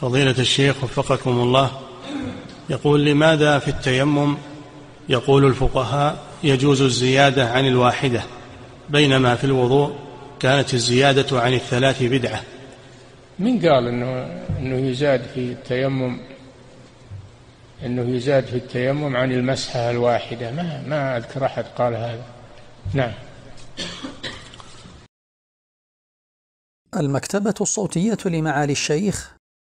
فضيلة الشيخ وفقكم الله يقول لماذا في التيمم يقول الفقهاء يجوز الزيادة عن الواحدة بينما في الوضوء كانت الزيادة عن الثلاث بدعة من قال انه انه يزاد في التيمم انه يزاد في التيمم عن المسحة الواحدة ما ما اذكر احد قال هذا نعم المكتبة الصوتية لمعالي الشيخ